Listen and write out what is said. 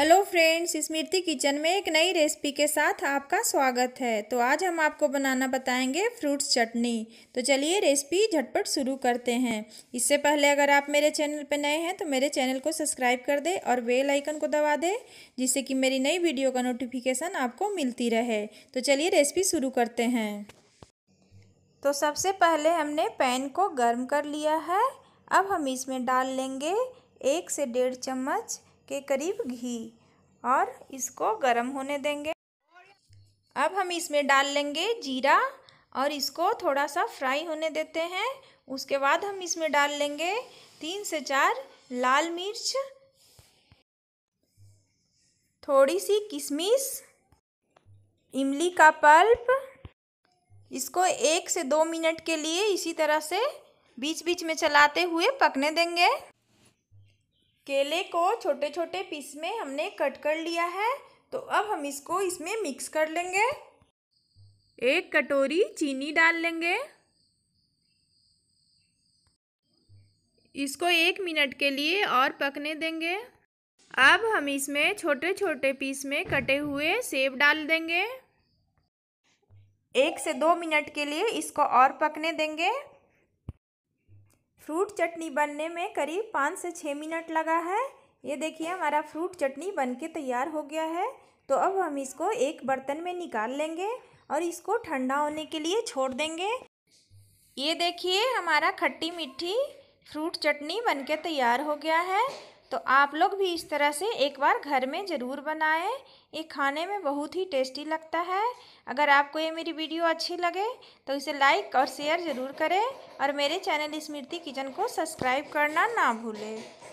hello friends स्मृति kitchen में एक नई रेसिपी के साथ आपका स्वागत है तो आज हम आपको बनाना बताएंगे फ्रूट्स चटनी तो चलिए रेसिपी झटपट शुरू करते हैं इससे पहले अगर आप मेरे चैनल पर नए हैं तो मेरे चैनल को सब्सक्राइब कर दें और बेल आइकन को दबा दें जिससे कि मेरी नई वीडियो का नोटिफिकेशन आपको मिलती रहे तो चलिए रेसिपी शुरू करते हैं तो सबसे पहले हमने पैन को गर्म कर लिया है अब हम इसमें डाल लेंगे एक से डेढ़ चम्मच के करीब घी और इसको गर्म होने देंगे अब हम इसमें डाल लेंगे जीरा और इसको थोड़ा सा फ्राई होने देते हैं उसके बाद हम इसमें डाल लेंगे तीन से चार लाल मिर्च थोड़ी सी किशमिश इमली का पल्प इसको एक से दो मिनट के लिए इसी तरह से बीच बीच में चलाते हुए पकने देंगे केले को छोटे छोटे पीस में हमने कट कर लिया है तो अब हम इसको इसमें मिक्स कर लेंगे एक कटोरी चीनी डाल लेंगे इसको एक मिनट के लिए और पकने देंगे अब हम इसमें छोटे छोटे पीस में कटे हुए सेब डाल देंगे एक से दो मिनट के लिए इसको और पकने देंगे फ्रूट चटनी बनने में करीब पाँच से छः मिनट लगा है ये देखिए हमारा फ्रूट चटनी बन के तैयार हो गया है तो अब हम इसको एक बर्तन में निकाल लेंगे और इसको ठंडा होने के लिए छोड़ देंगे ये देखिए हमारा खट्टी मीठी फ्रूट चटनी बन के तैयार हो गया है तो आप लोग भी इस तरह से एक बार घर में ज़रूर बनाएं ये खाने में बहुत ही टेस्टी लगता है अगर आपको ये मेरी वीडियो अच्छी लगे तो इसे लाइक और शेयर ज़रूर करें और मेरे चैनल स्मृति किचन को सब्सक्राइब करना ना भूलें